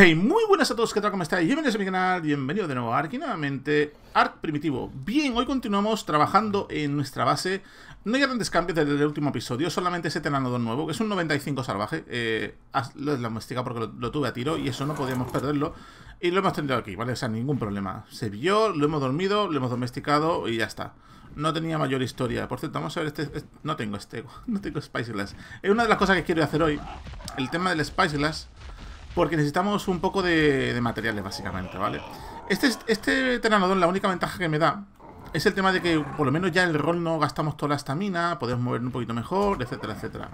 Hey, muy buenas a todos, ¿qué tal? ¿Cómo estáis? Bienvenidos a mi canal, bienvenido de nuevo a Ark y nuevamente Ark Primitivo. Bien, hoy continuamos trabajando en nuestra base. No hay grandes cambios desde el último episodio, solamente ese tenanodón nuevo, que es un 95 salvaje. Eh, lo he porque lo, tuve a tiro y eso no podíamos perderlo. Y lo hemos tenido aquí, ¿vale? O sea, ningún problema. Se vio, lo hemos dormido, lo hemos domesticado y ya está. No tenía mayor historia. Por cierto, vamos a ver este... no tengo este, no tengo Spice Glass. Es una de las cosas que quiero hacer hoy. El tema del Spice Glass porque necesitamos un poco de, materiales, básicamente, ¿vale? Este, este la única ventaja que me da es el tema de que por lo menos ya el rol no gastamos toda la estamina, podemos mover un poquito mejor, etcétera, etcétera.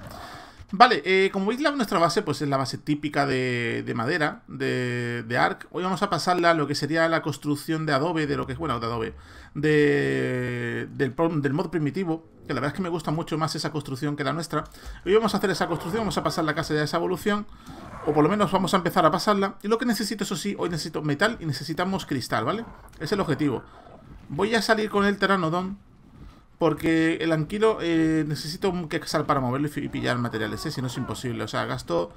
Vale, eh, como veis la, nuestra base, pues es la base típica de, madera, de, de, ARC. Hoy vamos a pasarla a lo que sería la construcción de adobe, de lo que es, bueno, de adobe, de, del, del mod primitivo, que la verdad es que me gusta mucho más esa construcción que la nuestra. Hoy vamos a hacer esa construcción, vamos a pasar la casa de esa evolución o por lo menos vamos a empezar a pasarla. Y lo que necesito, eso sí, hoy necesito metal y necesitamos cristal, ¿vale? Es el objetivo. Voy a salir con el Teranodon. porque el anquilo eh, necesito un quexal para moverlo y pillar materiales, ¿eh? si no es imposible. O sea, gasto...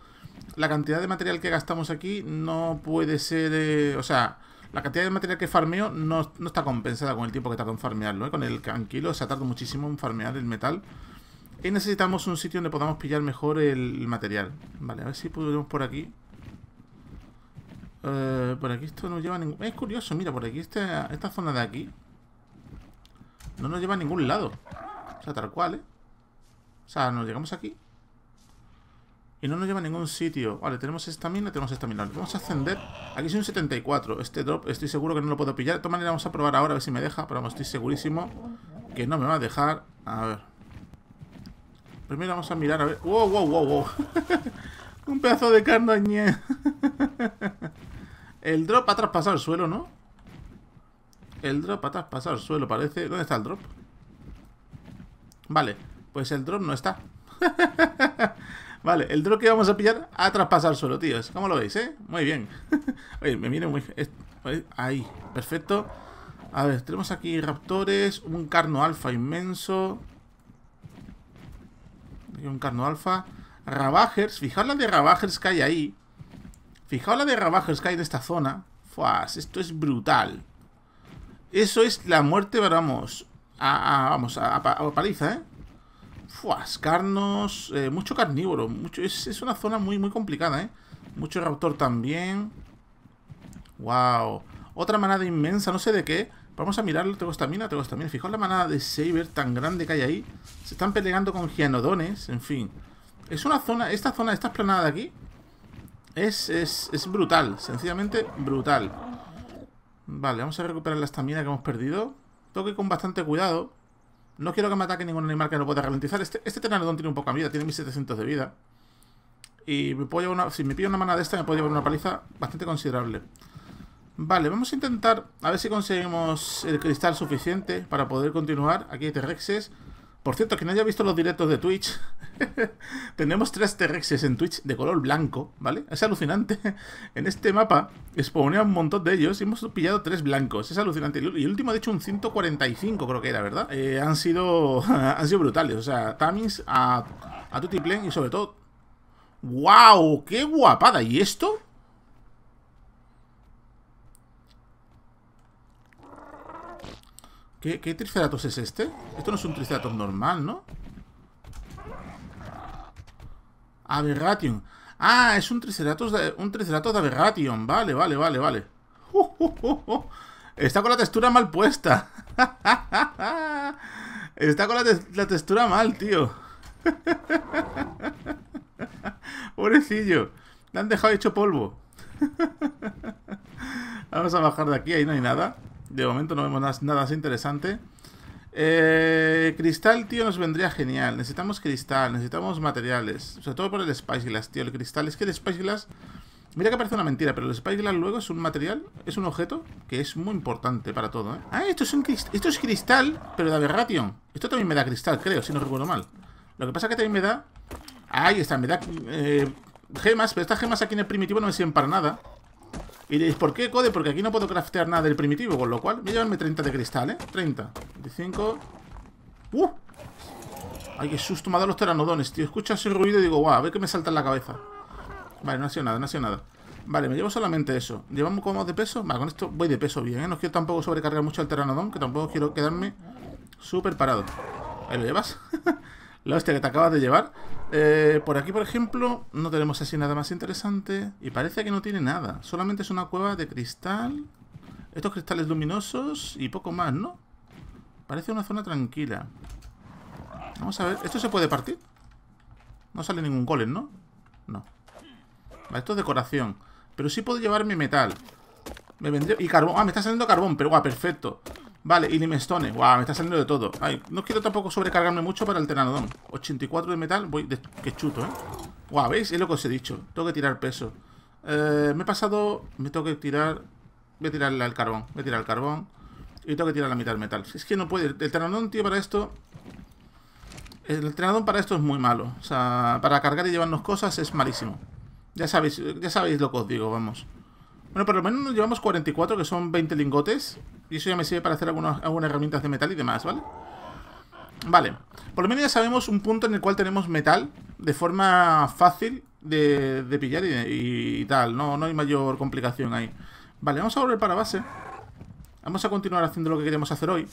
La cantidad de material que gastamos aquí no puede ser... de... Eh, o sea, la cantidad de material que farmeo no, está compensada con el tiempo que tardo en farmearlo. ¿eh? Con el anquilo, o sea, tardo muchísimo en farmear el metal necesitamos un sitio donde podamos pillar mejor el material. Vale, a ver si podemos por aquí. Eh, por aquí esto no lleva ningún... Es curioso, mira, por aquí esta, esta zona de aquí no nos lleva a ningún lado. O sea, tal cual, ¿eh? O sea, nos llegamos aquí y no nos lleva a ningún sitio. Vale, tenemos esta mina, tenemos esta mina. vamos a ascender. Aquí soy un 74. Este drop estoy seguro que no lo puedo pillar. De todas maneras, vamos a probar ahora a ver si me deja. Pero vamos, estoy segurísimo que no me va a dejar. A ver. Primero vamos a mirar a ver. ¡Wow, wow, wow, wow! Un pedazo de carne El drop ha traspasado el suelo, ¿no? El drop ha traspasado el suelo, parece. ¿Dónde está el drop? Vale, pues el drop no está. vale, el drop que vamos a pillar ha traspasado el suelo, tíos. ¿Cómo lo veis, eh? Muy bien. Oye, me viene muy... Ahí, perfecto. A ver, tenemos aquí raptores, un carno alfa inmenso. Aquí un carno alfa. Rabajers. Fijaos la de Rabajers que hay ahí. Fijaos la de Rabajers que hay en esta zona. Fuas, esto es brutal. Eso es la muerte, vamos. A, vamos, a, paliza, ¿eh? Fuas, carnos. Eh, mucho carnívoro. Mucho, es, es, una zona muy, muy complicada, ¿eh? Mucho raptor también. Wow. Otra manada inmensa, no sé de qué. Vamos a mirarlo, tengo mina. Fijaos la manada de Saber tan grande que hay ahí. Se están peleando con gianodones, en fin. Es una zona, esta zona, esta esplanada de aquí es, es, es brutal, sencillamente brutal. Vale, vamos a recuperar la estamina que hemos perdido. Tengo con bastante cuidado. No quiero que me ataque ningún animal que no pueda ralentizar. Este, este tiene un poco vida, tiene 1700 de vida. Y me puedo una, si me pillo una manada de esta, me puedo llevar una paliza bastante considerable. Vale, vamos a intentar a ver si conseguimos el cristal suficiente para poder continuar. Aquí hay este T-Rexes. Por cierto, que no haya visto los directos de Twitch, tenemos tres T-Rexes en Twitch de color blanco, ¿vale? Es alucinante. en este mapa exponía un montón de ellos y hemos pillado tres blancos. Es alucinante. Y el último, de hecho, un 145 creo que era, ¿verdad? Eh, han, sido, han sido brutales. O sea, Tamins a, a Tutiplen y sobre todo... ¡Wow! ¡Qué guapada! ¿Y esto? ¿Qué, ¿Qué triceratops es este? Esto no es un triceratops normal, ¿no? Aberration. Ah, es un triceratops de, un triceratops de Aberration. Vale, vale, vale, vale. Uh, uh, uh, Está con la textura mal puesta. Está con la, la textura mal, tío. Pobrecillo. Le han dejado hecho polvo. Vamos a bajar de aquí, ahí no hay nada. De momento no vemos nada, nada interesante. Eh, cristal, tío, nos vendría genial. Necesitamos cristal, necesitamos materiales. Sobre todo por el Glass, tío. El cristal es que el Glass... Mira que parece una mentira, pero el Glass luego es un material, es un objeto que es muy importante para todo, ¿eh? Ah, esto es, un esto es cristal, pero de aberration. Esto también me da cristal, creo, si no recuerdo mal. Lo que pasa es que también me da... Ahí está, me da eh, gemas, pero estas gemas aquí en el primitivo no me sirven para nada. Y diréis, ¿por qué code? Porque aquí no puedo craftear nada del primitivo, con lo cual voy a llevarme 30 de cristal, ¿eh? 30, 25... ¡Uh! Ay, qué susto me ha los teranodones, tío. escuchas ese ruido y digo, guau, a ver qué me salta en la cabeza. Vale, no ha sido nada, no ha sido nada. Vale, me llevo solamente eso. ¿Llevamos como de peso? Vale, con esto voy de peso bien, ¿eh? No quiero tampoco sobrecargar mucho al teranodón, que tampoco quiero quedarme súper parado. Ahí lo llevas. la este que te acabas de llevar. Eh, por aquí, por ejemplo, no tenemos así nada más interesante. Y parece que no tiene nada. Solamente es una cueva de cristal. Estos cristales luminosos y poco más, ¿no? Parece una zona tranquila. Vamos a ver. ¿Esto se puede partir? No sale ningún golem, ¿no? No. Vale, esto es decoración. Pero sí puedo llevar mi metal. Me vendría... Y carbón. Ah, me está saliendo carbón. Pero guau, perfecto. Vale, y limestone. Guau, me está saliendo de todo. Ay, no quiero tampoco sobrecargarme mucho para el tenanodón. 84 de metal, voy que chuto, ¿eh? Guau, ¿veis? Es lo que os he dicho. Tengo que tirar peso. Eh, me he pasado... Me tengo que tirar... Voy a tirar al carbón. Voy a tirar el carbón. Y tengo que tirar la mitad del metal. Es que no puede... El tenanodón, tío, para esto... El tenanodón para esto es muy malo. O sea, para cargar y llevarnos cosas es malísimo. Ya sabéis, ya sabéis lo que os digo, vamos. Bueno, por lo menos nos llevamos 44, que son 20 lingotes. Y eso ya me sirve para hacer algunas, algunas herramientas de metal y demás, ¿vale? Vale, por lo menos ya sabemos un punto en el cual tenemos metal de forma fácil de, pillar y, tal, no, no hay mayor complicación ahí. Vale, vamos a volver para base. Vamos a continuar haciendo lo que queremos hacer hoy.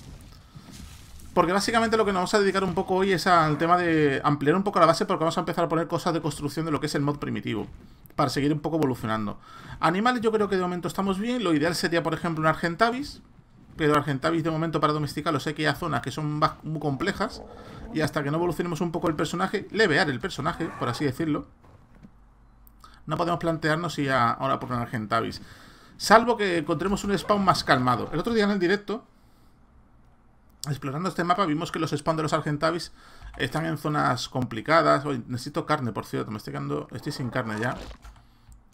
Porque básicamente lo que nos vamos a dedicar un poco hoy es al tema de ampliar un poco la base porque vamos a empezar a poner cosas de construcción de lo que es el mod primitivo. Para seguir un poco evolucionando. Animales yo creo que de momento estamos bien. Lo ideal sería, por ejemplo, un Argentavis pero Argentavis de momento para domesticarlo sé que hay zonas que son muy complejas y hasta que no evolucionemos un poco el personaje, levear el personaje, por así decirlo, no podemos plantearnos Si ahora por un Argentavis. Salvo que encontremos un spawn más calmado. El otro día en el directo, explorando este mapa, vimos que los spawns de los Argentavis están en zonas complicadas. necesito carne, por cierto, me estoy quedando... Estoy sin carne ya.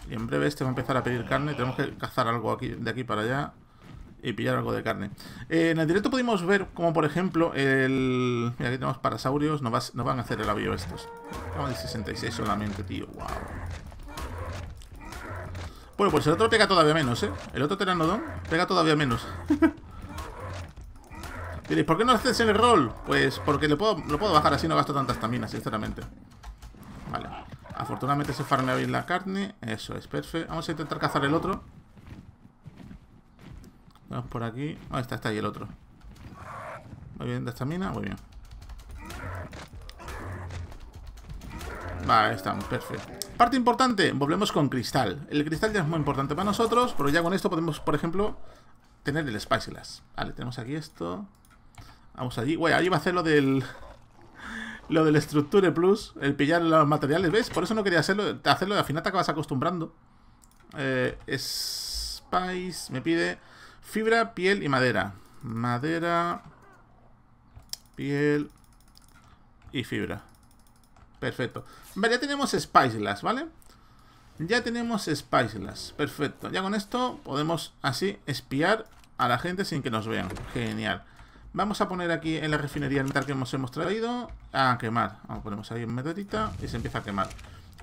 Y en breve este va a empezar a pedir carne. Tenemos que cazar algo de aquí para allá y pillar algo de carne. Eh, en el directo pudimos ver como, por ejemplo, el... Mira, aquí tenemos parasaurios, no, van a hacer el avión estos. Estamos de 66 solamente, tío, wow. Bueno, pues el otro pega todavía menos, ¿eh? El otro teranodón pega todavía menos. Diréis, ¿por qué no haces el rol? Pues porque lo puedo, lo puedo bajar así, no gasto tantas taminas, sinceramente. Vale. Afortunadamente se farmea bien la carne. Eso es, perfecto. Vamos a intentar cazar el otro. Vamos por aquí. Ah, está, está ahí el otro. Muy bien, de esta mina, muy bien. Vale, estamos, perfecto. Parte importante, volvemos con cristal. El cristal ya es muy importante para nosotros, pero ya con esto podemos, por ejemplo, tener el Spice Glass. Vale, tenemos aquí esto. Vamos allí. Bueno, allí va a hacer lo del... Lo del Structure Plus, el pillar los materiales, ¿ves? Por eso no quería hacerlo, hacerlo al final te acabas acostumbrando. Eh, Spice me pide Fibra, piel y madera. Madera, piel y fibra. Perfecto. Vale, ya tenemos spicelas, ¿vale? Ya tenemos Spicelas, Perfecto. Ya con esto podemos así espiar a la gente sin que nos vean. Genial. Vamos a poner aquí en la refinería el metal que nos hemos traído a quemar. Vamos, ponemos ahí un metadita y se empieza a quemar.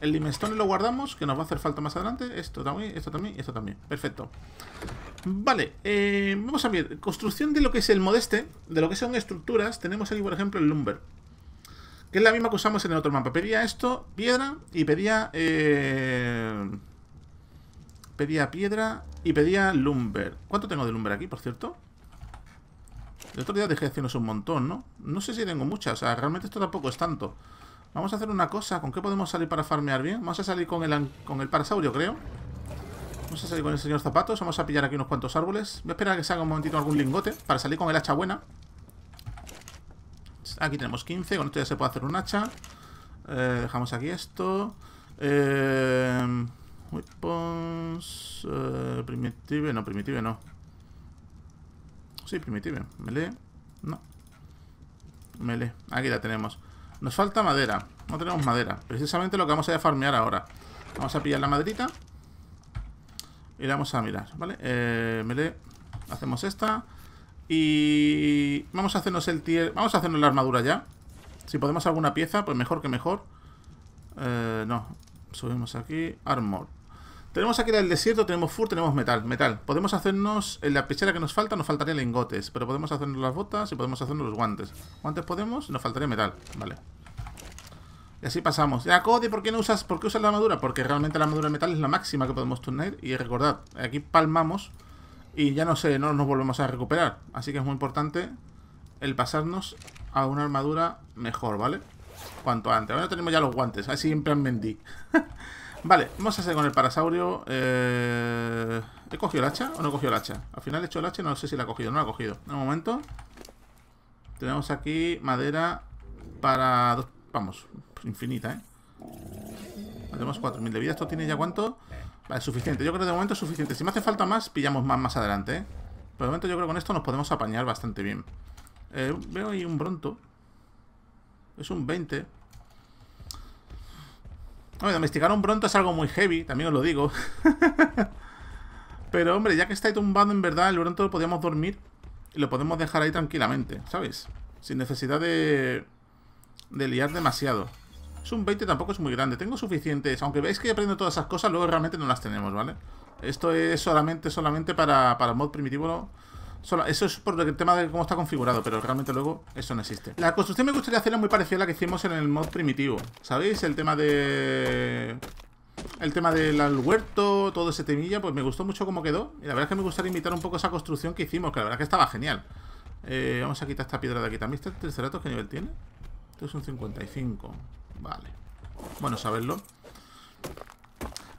El limestone lo guardamos, que nos va a hacer falta más adelante. Esto también, esto también, esto también. Perfecto. Vale, eh, vamos a ver. Construcción de lo que es el modeste, de lo que son estructuras. Tenemos aquí, por ejemplo, el lumber. Que es la misma que usamos en el otro mapa. Pedía esto, piedra, y pedía... Eh, pedía piedra y pedía lumber. ¿Cuánto tengo de lumber aquí, por cierto? El otro día dejé hacernos un montón, ¿no? No sé si tengo muchas, o sea, realmente esto tampoco es tanto. Vamos a hacer una cosa. ¿Con qué podemos salir para farmear bien? Vamos a salir con el, con el parasaurio, creo. Vamos a salir con el señor Zapatos. Vamos a pillar aquí unos cuantos árboles. Voy a esperar a que salga un momentito algún lingote para salir con el hacha buena. Aquí tenemos 15. Con esto ya se puede hacer un hacha. Eh, dejamos aquí esto. Eh, weapons. Eh, primitive. No, primitive no. Sí, primitive. Melee. No. Melee. Aquí la tenemos. Nos falta madera. No tenemos madera. Precisamente lo que vamos a ir farmear ahora. Vamos a pillar la maderita. Y la vamos a mirar, ¿vale? Eh, Hacemos esta. Y vamos a hacernos el tier... Vamos a hacernos la armadura ya. Si podemos alguna pieza, pues mejor que mejor. Eh, no. Subimos aquí. Armor. Tenemos aquí el desierto, tenemos fur, tenemos metal. Metal. Podemos hacernos en la pechera que nos falta, nos faltaría lingotes. Pero podemos hacernos las botas y podemos hacernos los guantes. Guantes podemos, nos faltaría metal. Vale. Y así pasamos. Ya, Cody, ¿por qué no usas, por qué la armadura? Porque realmente la armadura de metal es la máxima que podemos turner. Y recordad, aquí palmamos y ya no sé, no nos volvemos a recuperar. Así que es muy importante el pasarnos a una armadura mejor, ¿vale? Cuanto antes. Ahora tenemos ya los guantes. Así en plan vendido. Vale, vamos a hacer con el parasaurio. Eh, ¿He cogido el hacha o no he cogido el hacha? Al final he hecho el hacha no sé si la ha cogido. No la ha cogido. de momento. Tenemos aquí madera para... Dos... Vamos, infinita, ¿eh? Tenemos 4.000 de vida. ¿Esto tiene ya cuánto? Vale, suficiente. Yo creo que de momento es suficiente. Si me hace falta más, pillamos más más adelante, ¿eh? de momento yo creo que con esto nos podemos apañar bastante bien. Eh, veo ahí un bronto. Es un 20. Hombre, domesticar un Bronto es algo muy heavy, también os lo digo. Pero, hombre, ya que está ahí tumbado, en verdad, el Bronto lo podíamos dormir y lo podemos dejar ahí tranquilamente, ¿sabes? Sin necesidad de, de liar demasiado. Es un 20, tampoco es muy grande. Tengo suficientes. Aunque veis que aprendo todas esas cosas, luego realmente no las tenemos, ¿vale? Esto es solamente, solamente para, para el mod primitivo eso es por el tema de cómo está configurado, pero realmente luego eso no existe. La construcción me gustaría hacerla muy parecida a la que hicimos en el mod primitivo. ¿Sabéis? El tema de... El tema del huerto, todo ese temilla, pues me gustó mucho cómo quedó. Y la verdad es que me gustaría imitar un poco esa construcción que hicimos, que la verdad es que estaba genial. Eh, vamos a quitar esta piedra de aquí. ¿También está el tercerato? ¿Qué nivel tiene? Esto es un 55. Vale. Bueno, saberlo.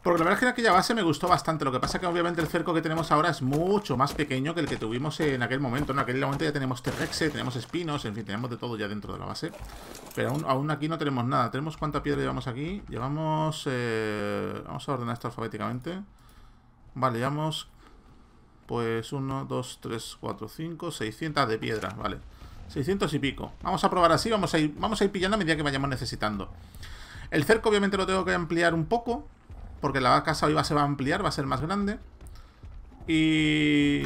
Porque la verdad es que aquella base me gustó bastante. Lo que pasa que obviamente el cerco que tenemos ahora es mucho más pequeño que el que tuvimos en aquel momento. En aquel momento ya tenemos t tenemos espinos, en fin, tenemos de todo ya dentro de la base. Pero aún, aquí no tenemos nada. ¿Tenemos cuánta piedra llevamos aquí? Llevamos... Eh, vamos a ordenar esto alfabéticamente. Vale, llevamos... Pues 1, 2, 3, 4, 5, 600 de piedra, vale. 600 y pico. Vamos a probar así, vamos a ir, vamos a ir pillando a medida que vayamos necesitando. El cerco obviamente lo tengo que ampliar un poco, porque la casa va se va a ampliar, va a ser más grande. Y...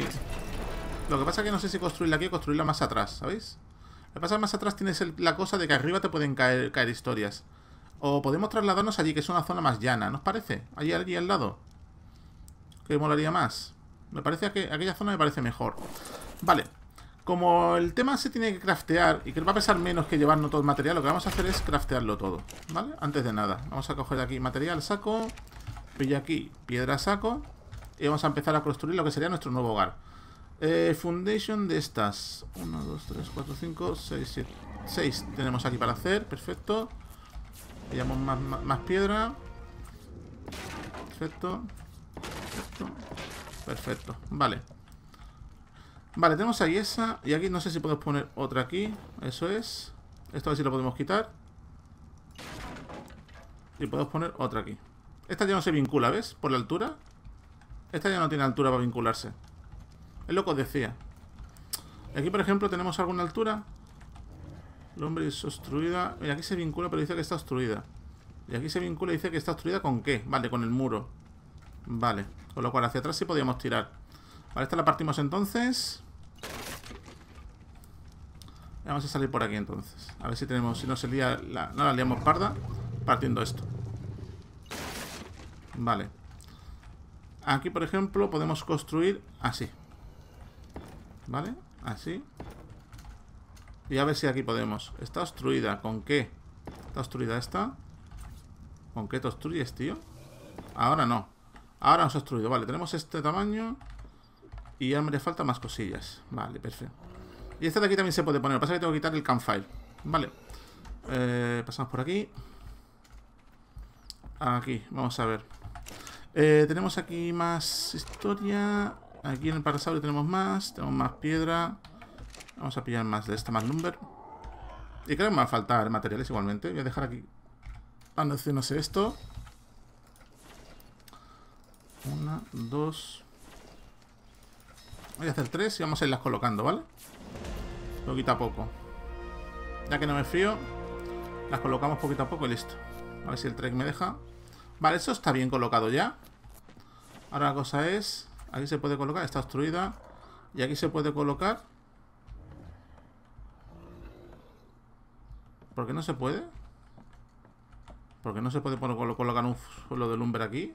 Lo que pasa es que no sé si construirla aquí o construirla más atrás, ¿sabéis? Lo que pasa es que más atrás tienes la cosa de que arriba te pueden caer, caer historias. O podemos trasladarnos allí, que es una zona más llana, ¿nos parece? Allí, allí al lado. Que molaría más. Me parece que aquella zona me parece mejor. Vale. Como el tema se tiene que craftear y que va a pesar menos que llevarnos todo el material, lo que vamos a hacer es craftearlo todo, ¿vale? Antes de nada. Vamos a coger aquí material, saco. Pilla aquí piedra saco. Y vamos a empezar a construir lo que sería nuestro nuevo hogar. Eh, foundation de estas. 1, 2, 3, 4, 5, 6, 7. 6 tenemos aquí para hacer. Perfecto. Pillamos más, más piedra. Perfecto. Perfecto. Perfecto. Vale. Vale, tenemos ahí esa. Y aquí no sé si podemos poner otra aquí. Eso es. Esto a ver si lo podemos quitar. Y podemos poner otra aquí. Esta ya no se vincula, ¿ves? Por la altura. Esta ya no tiene altura para vincularse. Es lo que os decía. Aquí, por ejemplo, tenemos alguna altura. hombre es obstruida. Mira, aquí se vincula, pero dice que está obstruida. Y aquí se vincula y dice que está obstruida con qué. Vale, con el muro. Vale. Con lo cual, hacia atrás sí podíamos tirar. Vale, esta la partimos entonces. Vamos a salir por aquí entonces. A ver si tenemos, si no se lía, la, no la liamos parda partiendo esto. Vale. Aquí, por ejemplo, podemos construir así. ¿Vale? Así. Y a ver si aquí podemos. Está obstruida. ¿Con qué? Está obstruida esta. ¿Con qué te obstruyes, tío? Ahora no. Ahora nos ha obstruido. Vale, tenemos este tamaño. Y ya me falta más cosillas. Vale, perfecto. Y esta de aquí también se puede poner. Lo que pasa es que tengo que quitar el campfire. Vale. Eh, pasamos por aquí. Aquí, vamos a ver. Eh, tenemos aquí más historia. Aquí en el parasauro tenemos más. Tenemos más piedra. Vamos a pillar más de esta más lumber. Y creo que me va a faltar materiales igualmente. Voy a dejar aquí. Ah, no, no sé esto. Una, dos. Voy a hacer tres y vamos a irlas colocando, ¿vale? Poquito a poco. Ya que no me fío, las colocamos poquito a poco y listo. A ver si el trek me deja. Vale, eso está bien colocado ya. Ahora la cosa es... Aquí se puede colocar, está obstruida. Y aquí se puede colocar... ¿Por qué no se puede? porque no se puede colocar un suelo de lumber aquí?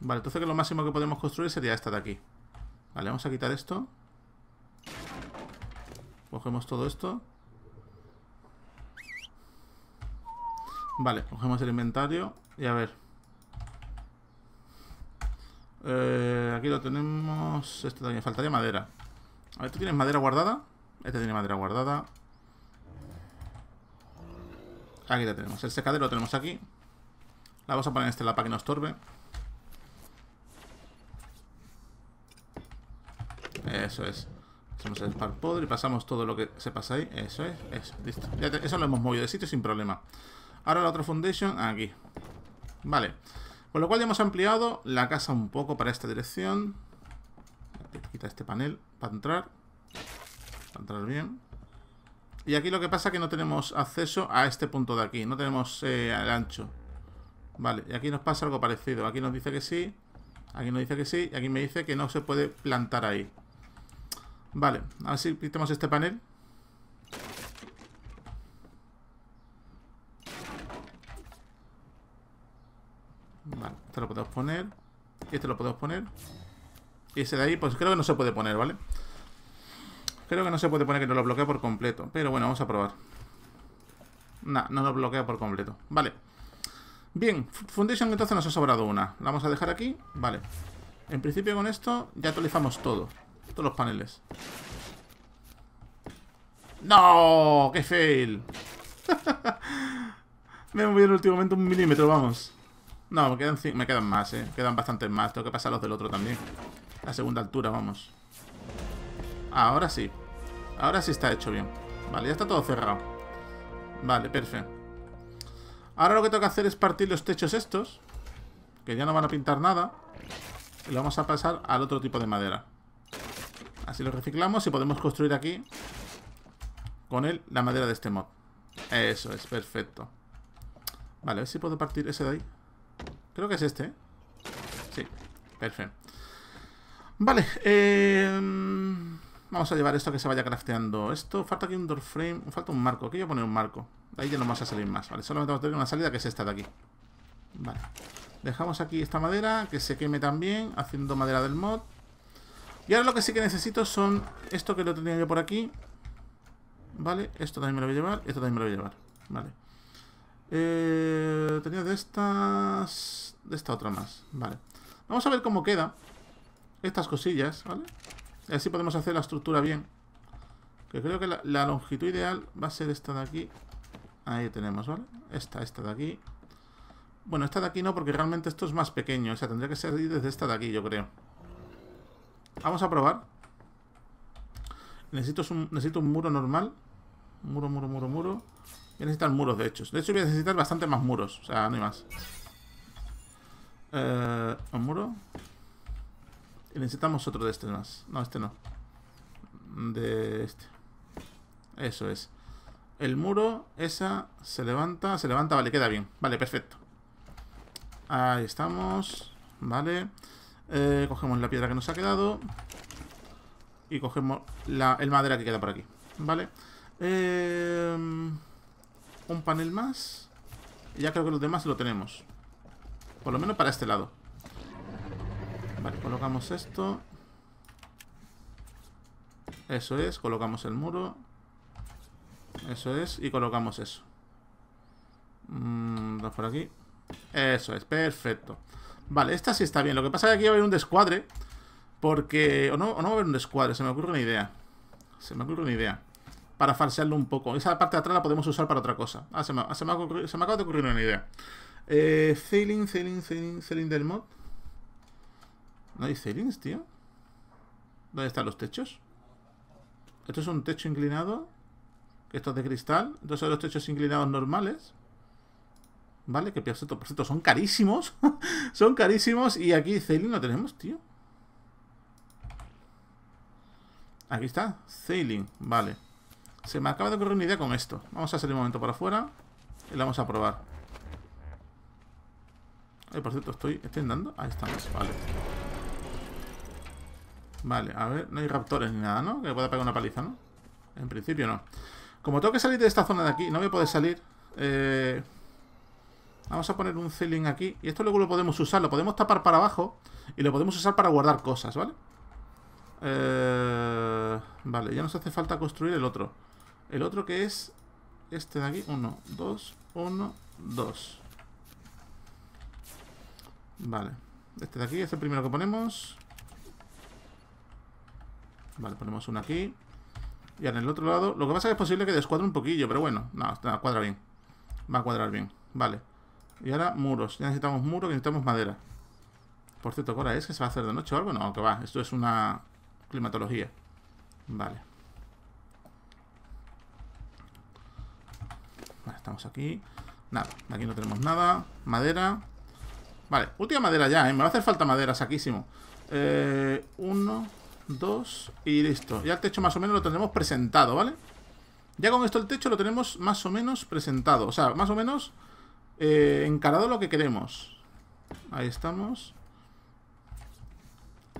Vale, entonces que lo máximo que podemos construir sería esta de aquí. Vale, vamos a quitar esto. Cogemos todo esto. Vale, cogemos el inventario y a ver. Eh, aquí lo tenemos. Esto también faltaría madera. A ver, ¿tú tienes madera guardada? Este tiene madera guardada. Aquí la tenemos. El secadero lo tenemos aquí. La vamos a poner en este lapa que nos estorbe, Eso es. Hacemos el spark y pasamos todo lo que se pasa ahí. Eso es. Eso. Listo. eso lo hemos movido de sitio sin problema. Ahora la otra foundation aquí. Vale. Con lo cual ya hemos ampliado la casa un poco para esta dirección. Quita este panel para entrar. Para entrar bien. Y aquí lo que pasa es que no tenemos acceso a este punto de aquí. No tenemos eh, el ancho. Vale, y aquí nos pasa algo parecido. Aquí nos dice que sí. Aquí nos dice que sí. Y aquí me dice que no se puede plantar ahí. Vale, a ver si quitamos este panel. Este lo podemos poner. Este lo podemos poner. Y ese de ahí, pues creo que no se puede poner, ¿vale? Creo que no se puede poner que no lo bloquea por completo. Pero bueno, vamos a probar. Nah, no lo bloquea por completo. Vale. Bien, Foundation entonces nos ha sobrado una. La vamos a dejar aquí. Vale. En principio con esto ya actualizamos todo. Todos los paneles. ¡No! ¡Qué fail! Me he movido en el último momento un milímetro, vamos. No, me quedan, más, eh. Quedan bastantes más. Tengo que pasar los del otro también. La segunda altura, vamos. Ah, ahora sí. Ahora sí está hecho bien. Vale, ya está todo cerrado. Vale, perfecto. Ahora lo que tengo que hacer es partir los techos estos. Que ya no van a pintar nada. Y lo vamos a pasar al otro tipo de madera. Así lo reciclamos y podemos construir aquí con él la madera de este mod. Eso es, perfecto. Vale, a ver si puedo partir ese de ahí. Creo que es este. ¿eh? Sí, perfecto. Vale, em, vamos a llevar esto que se vaya crafteando. Esto, falta aquí un doorframe, falta un marco. Aquí voy a poner un marco. De ahí ya no vamos a salir más. Vale, solamente vamos a tener una salida que es esta de aquí. Vale. Dejamos aquí esta madera, que se queme también, haciendo madera del mod. Y ahora lo que sí que necesito son esto que lo tenía yo por aquí. Vale, esto también me lo voy a llevar, esto también me lo voy a llevar. Vale. Eh, tenía de estas... De esta otra más, vale. Vamos a ver cómo queda estas cosillas, ¿vale? Y así podemos hacer la estructura bien. Que creo que la, longitud ideal va a ser esta de aquí. Ahí tenemos, ¿vale? Esta, esta de aquí. Bueno, esta de aquí no, porque realmente esto es más pequeño. O sea, tendría que ser desde esta de aquí, yo creo. Vamos a probar. Necesito un, necesito un muro normal. Muro, muro, muro, muro. Voy a necesitar muros, de hecho. De hecho, voy a necesitar bastante más muros. O sea, no hay más. Eh, ¿Un muro? Y necesitamos otro de estos más. No, este no. De este. Eso es. El muro, esa, se levanta. Se levanta, vale, queda bien. Vale, perfecto. Ahí estamos. Vale. Eh, cogemos la piedra que nos ha quedado. Y cogemos la, el madera que queda por aquí. Vale. Eh un panel más. Y ya creo que los demás lo tenemos. Por lo menos para este lado. Vale, colocamos esto. Eso es, colocamos el muro. Eso es, y colocamos eso. Mm, dos por aquí. Eso es, perfecto. Vale, esta sí está bien. Lo que pasa es que aquí va a haber un descuadre. Porque... no, o no va a haber un descuadre, se me ocurre una idea. Se me ocurre una idea para falsearlo un poco. Esa parte de atrás la podemos usar para otra cosa. Ah, se me, acaba de ocurrir una idea. Eh, ceiling, ceiling, ceiling, ceiling del mod. ¿No hay ceilings, tío? ¿Dónde están los techos? Esto es un techo inclinado. Esto es de cristal. Entonces son los techos inclinados normales. ¿Vale? Que por cierto, por cierto son carísimos. son carísimos. Y aquí ceiling no tenemos, tío. Aquí está. Ceiling. Vale. Se me acaba de ocurrir una idea con esto. Vamos a salir un momento para afuera y la vamos a probar. Ay, por cierto, estoy, estoy andando. Ahí estamos, vale. Vale, a ver, no hay raptores ni nada, ¿no? Que me pueda pegar una paliza, ¿no? En principio no. Como tengo que salir de esta zona de aquí, no voy a poder salir. Eh, vamos a poner un ceiling aquí. Y esto luego lo podemos usar. Lo podemos tapar para abajo. Y lo podemos usar para guardar cosas, ¿vale? Eh, vale, ya nos hace falta construir el otro. El otro que es este de aquí. Uno, dos, uno, dos Vale. Este de aquí es el primero que ponemos. Vale, ponemos uno aquí. Y en el otro lado. Lo que pasa es que es posible que descuadre un poquillo, pero bueno. No, cuadra bien. Va a cuadrar bien. Vale. Y ahora muros. Ya necesitamos muros y necesitamos madera. Por cierto, ahora es que se va a hacer de noche o algo? No, que va. Esto es una climatología. Vale. estamos aquí. Nada, aquí no tenemos nada. Madera. Vale, última madera ya, ¿eh? Me va a hacer falta madera, saquísimo. Eh, uno, dos y listo. Ya el techo más o menos lo tenemos presentado, ¿vale? Ya con esto el techo lo tenemos más o menos presentado. O sea, más o menos eh, encarado lo que queremos. Ahí estamos.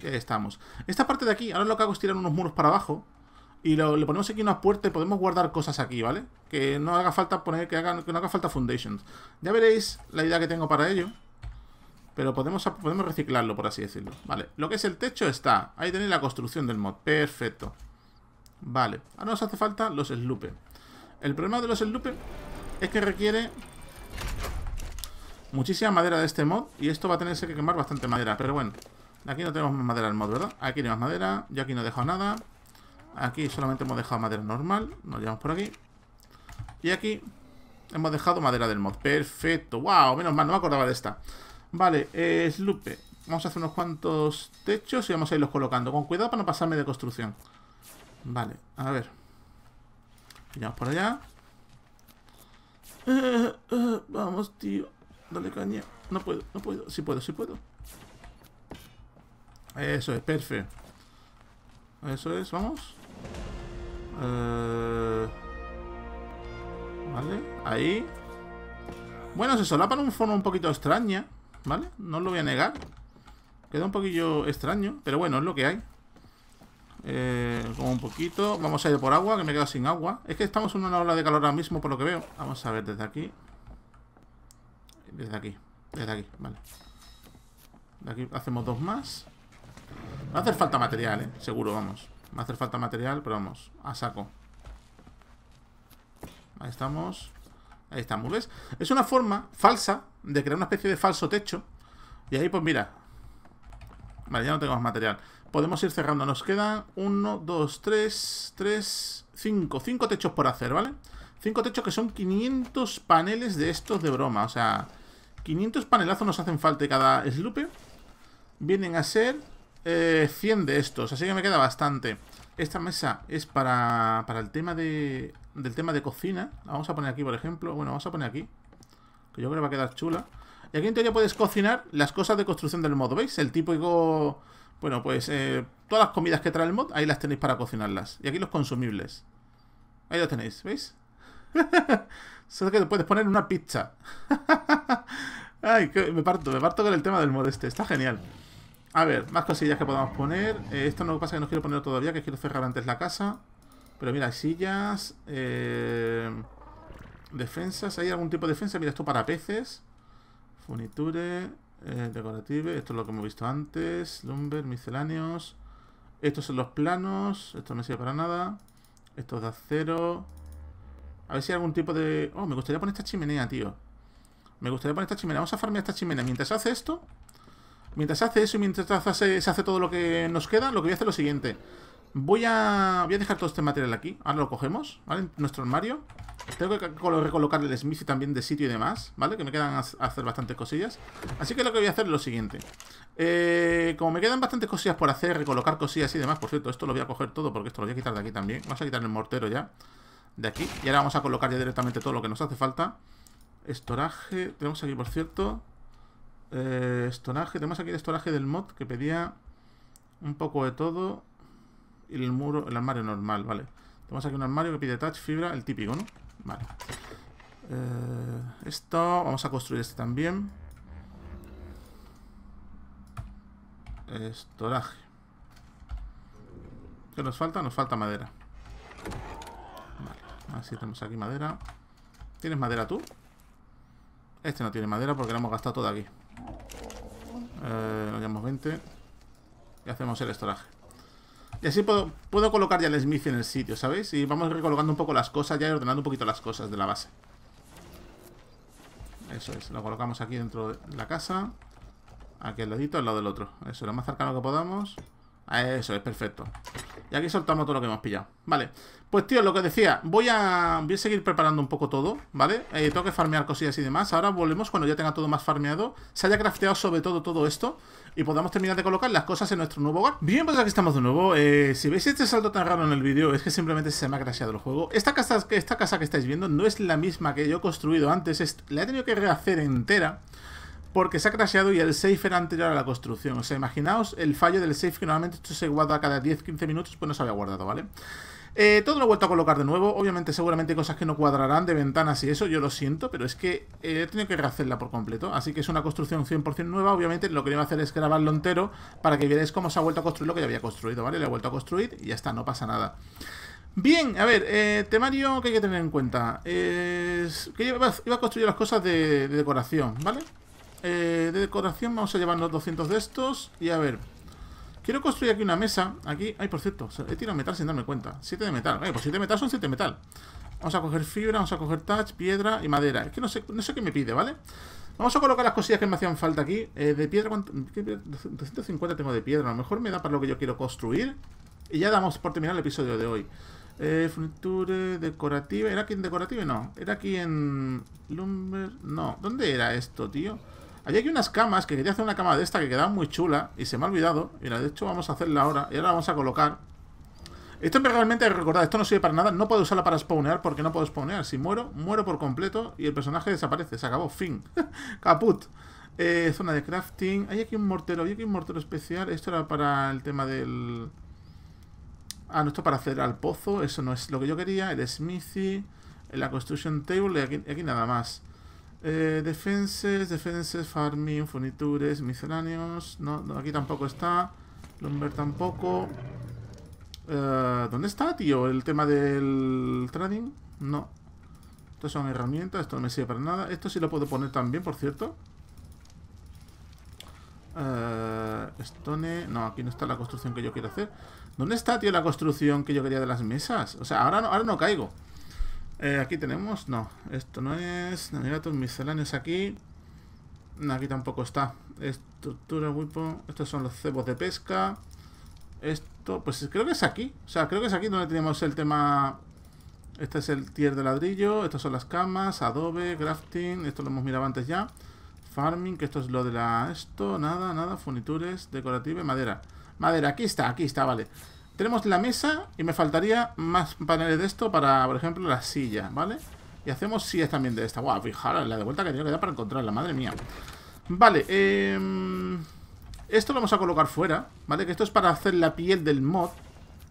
Ahí estamos. Esta parte de aquí, ahora lo que hago es tirar unos muros para abajo y le ponemos aquí una puerta y podemos guardar cosas aquí, ¿vale? Que no haga falta poner, que, no haga falta foundations. Ya veréis la idea que tengo para ello. Pero podemos, podemos reciclarlo, por así decirlo. Vale, lo que es el techo está. Ahí tenéis la construcción del mod. Perfecto. Vale, ahora nos hace falta los slupes El problema de los slupes es que requiere muchísima madera de este mod. Y esto va a tenerse que quemar bastante madera. Pero bueno, aquí no tenemos más madera al mod, ¿verdad? Aquí no hay más madera. Yo aquí no dejo nada. Aquí solamente hemos dejado madera normal. Nos llevamos por aquí. Y aquí hemos dejado madera del mod. Perfecto. ¡Wow! Menos mal, no me acordaba de esta. Vale, eh, Vamos a hacer unos cuantos techos y vamos a irlos colocando. Con cuidado para no pasarme de construcción. Vale, a ver. Llevamos por allá. vamos, tío. Dale caña. No puedo, no puedo. Si puedo, sí puedo. Eso es, perfecto. Eso es, vamos. Eh, vale, ahí. Bueno, se solapan un fondo un poquito extraña, ¿vale? No lo voy a negar. Queda un poquillo extraño, pero bueno, es lo que hay. Eh, como un poquito. Vamos a ir por agua, que me he quedado sin agua. Es que estamos en una ola de calor ahora mismo, por lo que veo. Vamos a ver desde aquí. Desde aquí. Desde aquí, vale. De aquí hacemos dos más. Va a hacer falta material, ¿eh? Seguro, vamos. Me hace falta material, pero vamos, a saco. Ahí estamos. Ahí estamos, ¿ves? Es una forma falsa de crear una especie de falso techo. Y ahí, pues mira. Vale, ya no tenemos material. Podemos ir cerrando. Nos quedan 1, 2, 3, 3, 5. Cinco techos por hacer, ¿vale? Cinco techos que son 500 paneles de estos de broma. O sea, 500 panelazos nos hacen falta cada sloop vienen a ser eh, 100 de estos, así que me queda bastante. Esta mesa es para, para el tema de, del tema de cocina. vamos a poner aquí, por ejemplo. Bueno, vamos a poner aquí, que yo creo que va a quedar chula. Y aquí en teoría puedes cocinar las cosas de construcción del mod, ¿veis? El típico... Bueno, pues eh, todas las comidas que trae el mod, ahí las tenéis para cocinarlas. Y aquí los consumibles. Ahí lo tenéis, ¿veis? Solo que te puedes poner una pizza. Ay, me parto, me parto con el tema del mod este. Está genial. A ver, más cosillas que podamos poner. Eh, esto no pasa que no quiero poner todavía, que quiero cerrar antes la casa. Pero mira, sillas. Eh, defensas. ¿Hay algún tipo de defensa? Mira, esto para peces. Funiture. Eh, decorative. Esto es lo que hemos visto antes. Lumber, misceláneos. Estos son los planos. Esto no sirve para nada. Esto es de acero. A ver si hay algún tipo de... Oh, me gustaría poner esta chimenea, tío. Me gustaría poner esta chimenea. Vamos a farmear esta chimenea. Mientras hace esto, Mientras hace eso y mientras se hace todo lo que nos queda, lo que voy a hacer es lo siguiente. Voy a, dejar todo este material aquí. Ahora lo cogemos, ¿vale? En nuestro armario. Tengo que recolocar el Smithy también de sitio y demás, ¿vale? Que me quedan a hacer bastantes cosillas. Así que lo que voy a hacer es lo siguiente. Eh, como me quedan bastantes cosillas por hacer, recolocar cosillas y demás. Por cierto, esto lo voy a coger todo porque esto lo voy a quitar de aquí también. Vamos a quitar el mortero ya de aquí. Y ahora vamos a colocar ya directamente todo lo que nos hace falta. Estoraje, tenemos aquí, por cierto... Eh, estoraje, tenemos aquí el estoraje del mod que pedía un poco de todo. Y el muro, el armario normal, vale. Tenemos aquí un armario que pide touch, fibra, el típico, ¿no? Vale. Eh, esto, vamos a construir este también. Estoraje. ¿Qué nos falta? Nos falta madera. Vale, así tenemos aquí madera. ¿Tienes madera tú? Este no tiene madera porque lo hemos gastado todo aquí. nos eh, llevamos 20. Y hacemos el estoraje. Y así puedo, puedo colocar ya el Smith en el sitio, ¿sabéis? Y vamos recolocando un poco las cosas ya y ordenando un poquito las cosas de la base. Eso es, lo colocamos aquí dentro de la casa. Aquí al ladito, al lado del otro. Eso, lo más cercano que podamos. Eso, es perfecto. Y aquí soltamos todo lo que hemos pillado. Vale. Pues, tío, lo que decía, voy a, voy seguir preparando un poco todo, ¿vale? Eh, tengo que farmear cosillas y demás. Ahora volvemos cuando ya tenga todo más farmeado. Se haya crafteado sobre todo todo esto. Y podamos terminar de colocar las cosas en nuestro nuevo hogar. Bien, pues aquí estamos de nuevo. Eh, si veis este salto tan raro en el vídeo, es que simplemente se me ha crasheado el juego. Esta casa, esta casa que estáis viendo no es la misma que yo he construido antes. La he tenido que rehacer entera porque se ha crasheado y el safe era anterior a la construcción. O sea, imaginaos el fallo del safe que normalmente esto se guarda cada 10-15 minutos, pues no se había guardado, ¿vale? Eh, todo lo he vuelto a colocar de nuevo. Obviamente, seguramente cosas que no cuadrarán de ventanas y eso, yo lo siento, pero es que eh, he tenido que rehacerla por completo. Así que es una construcción 100% nueva. Obviamente, lo que iba a hacer es grabarlo entero para que veáis cómo se ha vuelto a construir lo que ya había construido, ¿vale? Lo he vuelto a construir y ya está, no pasa nada. Bien, a ver, eh, temario que hay que tener en cuenta. Eh, es que iba, a construir las cosas de decoración, ¿vale? Eh, de decoración vamos a llevarnos 200 de estos. Y a ver, quiero construir aquí una mesa. Aquí, ay, por cierto, he tirado metal sin darme cuenta. 7 de metal. Vale, pues 7 de metal son 7 de metal. Vamos a coger fibra, vamos a coger touch, piedra y madera. Es que no sé, no sé qué me pide, ¿vale? Vamos a colocar las cosillas que me hacían falta aquí. Eh, de piedra, ¿cuánto? 250 tengo de piedra. A lo mejor me da para lo que yo quiero construir. Y ya damos por terminar el episodio de hoy. Eh, furniture, decorativa. ¿Era aquí en decorativa? No. Era aquí en. Lumber. No. ¿Dónde era esto, tío? Allí hay unas camas, que quería hacer una cama de esta que quedaba muy chula y se me ha olvidado. Y de hecho vamos a hacerla ahora y ahora la vamos a colocar. Esto realmente, recordar esto no sirve para nada. No puedo usarla para spawnear porque no puedo spawnear. Si muero, muero por completo y el personaje desaparece. Se acabó. Fin. Caput. Eh, zona de crafting. Hay aquí un mortero. Hay aquí un mortero especial. Esto era para el tema del... Ah, no, esto para hacer al pozo. Eso no es lo que yo quería. El smithy. La construction table. Y aquí nada más. Eh, defenses, defenses, farming, furnitures, misceláneos. No, aquí tampoco está. Lumber tampoco. Eh, ¿Dónde está, tío? El tema del trading. No. Estas son herramientas. Esto no me sirve para nada. Esto sí lo puedo poner también, por cierto. Eh, stone. No, aquí no está la construcción que yo quiero hacer. ¿Dónde está, tío, la construcción que yo quería de las mesas? O sea, ahora ahora no caigo. Eh, aquí tenemos, no, esto no es. Navigator misceláneos aquí. aquí tampoco está. Estructura, wipo. Estos son los cebos de pesca. Esto, pues creo que es aquí. O sea, creo que es aquí donde tenemos el tema. Este es el tier de ladrillo. Estas son las camas, adobe, grafting Esto lo hemos mirado antes ya. Farming, que esto es lo de la... Esto, nada, nada. Funitures, y madera. Madera, aquí está, aquí está, vale. Tenemos la mesa y me faltaría más paneles de esto para, por ejemplo, la silla, ¿vale? Y hacemos sillas también de esta. Guau, fijaros la de vuelta que tenía que dar para encontrarla, madre mía. Vale, eh... Esto lo vamos a colocar fuera, ¿vale? Que esto es para hacer la piel del mod,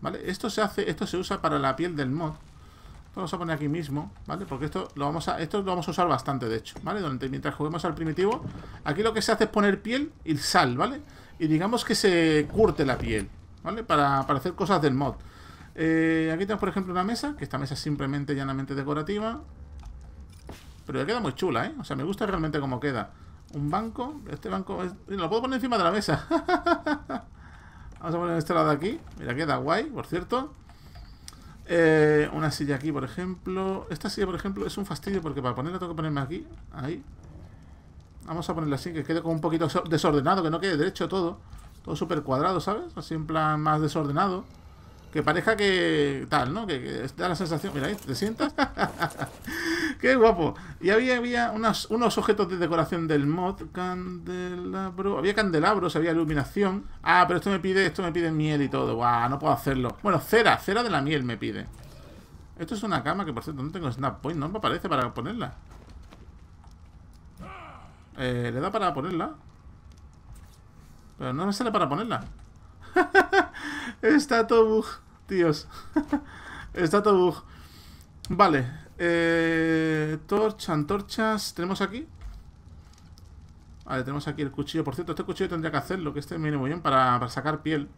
¿vale? Esto se hace, esto se usa para la piel del mod. Esto lo vamos a poner aquí mismo, ¿vale? Porque esto lo vamos a, esto lo vamos a usar bastante, de hecho, ¿vale? Durante, mientras juguemos al primitivo, aquí lo que se hace es poner piel y sal, ¿vale? Y digamos que se curte la piel, ¿vale? Para, hacer cosas del mod. Eh, aquí tenemos, por ejemplo, una mesa, que esta mesa es simplemente llanamente decorativa. Pero ya queda muy chula, ¿eh? O sea, me gusta realmente cómo queda. Un banco, este banco, lo puedo poner encima de la mesa. Vamos a poner este lado de aquí. Mira, queda guay, por cierto. Eh, una silla aquí, por ejemplo. Esta silla, por ejemplo, es un fastidio porque para ponerla tengo que ponerme aquí. Ahí. Vamos a ponerla así, que quede como un poquito desordenado, que no quede derecho todo o súper cuadrado, ¿sabes? Así en plan más desordenado. Que parezca que tal, ¿no? Que, da la sensación... Mira, ahí te sientas. ¡Qué guapo! Y había, había unos objetos de decoración del mod. Candelabro. Había candelabros, había iluminación. Ah, pero esto me pide, esto me pide miel y todo. ¡Guau! No puedo hacerlo. Bueno, cera, cera de la miel me pide. Esto es una cama que, por cierto, no tengo snap point. No me aparece para ponerla. Eh, ¿Le da para ponerla? Pero no me sale para ponerla. Está todo bug, tíos. Está todo bug. Vale. Eh, antorchas. ¿Tenemos aquí? Vale, tenemos aquí el cuchillo. Por cierto, este cuchillo tendría que hacerlo, que este viene muy bien para, sacar piel.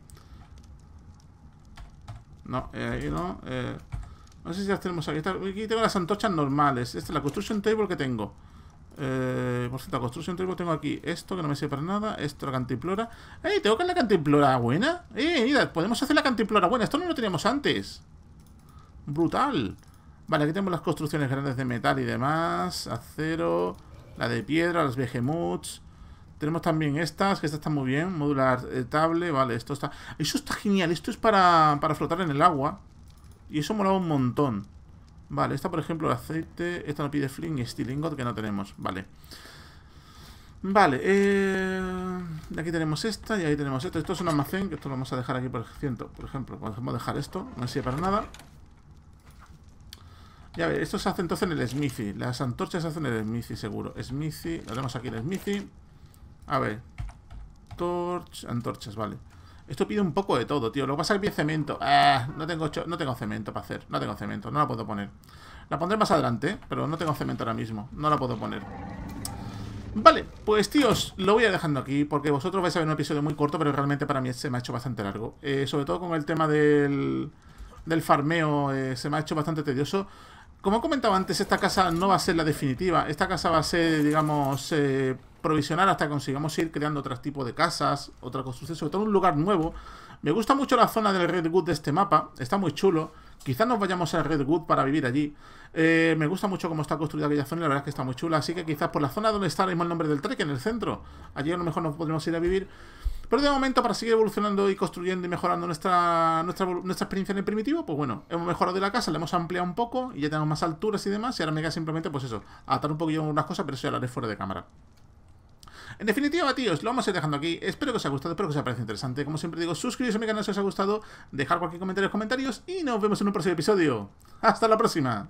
No, eh, ahí no. Eh, no sé si las tenemos aquí. Aquí tengo las antorchas normales. Esta es la construction table que tengo. Eh, por cierto, construcción trigo. tengo aquí esto que no me sirve para nada. Esto, la cantimplora. ¡Eh! ¿Tengo que la cantimplora buena? ¡Eh! Mira, podemos hacer la cantimplora buena. Esto no lo teníamos antes. Brutal. Vale, aquí tenemos las construcciones grandes de metal y demás. Acero. La de piedra, las behemoths. Tenemos también estas, que estas están muy bien. Modular eh, vale, esto está... Eso está genial, esto es para, para flotar en el agua. Y eso mola un montón. Vale, esta por ejemplo el aceite, esta no pide fling y steel que no tenemos, vale. Vale, eh, aquí tenemos esta y ahí tenemos esto. Esto es un almacén, que esto lo vamos a dejar aquí por ciento, por ejemplo. Podemos dejar esto, no sirve para nada. Ya ver, esto se hace entonces en el smithy. Las antorchas se hacen en el smithy, seguro. Smithy, lo tenemos aquí el smithy. A ver, torch, antorchas, vale. Esto pide un poco de todo, tío. Lo que pasa es que cemento. Ah, no tengo, no tengo cemento para hacer. No tengo cemento, no la puedo poner. La pondré más adelante, pero no tengo cemento ahora mismo. No la puedo poner. Vale, pues tíos, lo voy a dejando aquí porque vosotros vais a ver un episodio muy corto, pero realmente para mí se me ha hecho bastante largo. Eh, sobre todo con el tema del, farmeo, eh, se me ha hecho bastante tedioso. Como comentaba antes, esta casa no va a ser la definitiva. Esta casa va a ser, digamos, eh, provisional hasta que consigamos ir creando Otro tipo de casas, otra construcción, sobre todo un lugar nuevo. Me gusta mucho la zona del Redwood de este mapa, está muy chulo. Quizás nos vayamos al Redwood para vivir allí. Eh, me gusta mucho cómo está construida aquella zona y la verdad es que está muy chula. Así que quizás por la zona donde está el mismo el nombre del trek, en el centro. Allí a lo mejor nos podremos ir a vivir. Pero de momento, para seguir evolucionando y construyendo y mejorando nuestra, nuestra, nuestra experiencia en el primitivo, pues bueno, hemos mejorado de la casa, la hemos ampliado un poco y ya tenemos más alturas y demás. Y ahora me queda simplemente, pues eso, atar un poquillo unas cosas, pero eso ya lo haré fuera de cámara. En definitiva, tíos, lo vamos a ir dejando aquí. Espero que os haya gustado, espero que os haya parecido interesante. Como siempre digo, suscribiros a mi canal si os ha gustado, dejar cualquier comentario en los comentarios y nos vemos en un próximo episodio. ¡Hasta la próxima!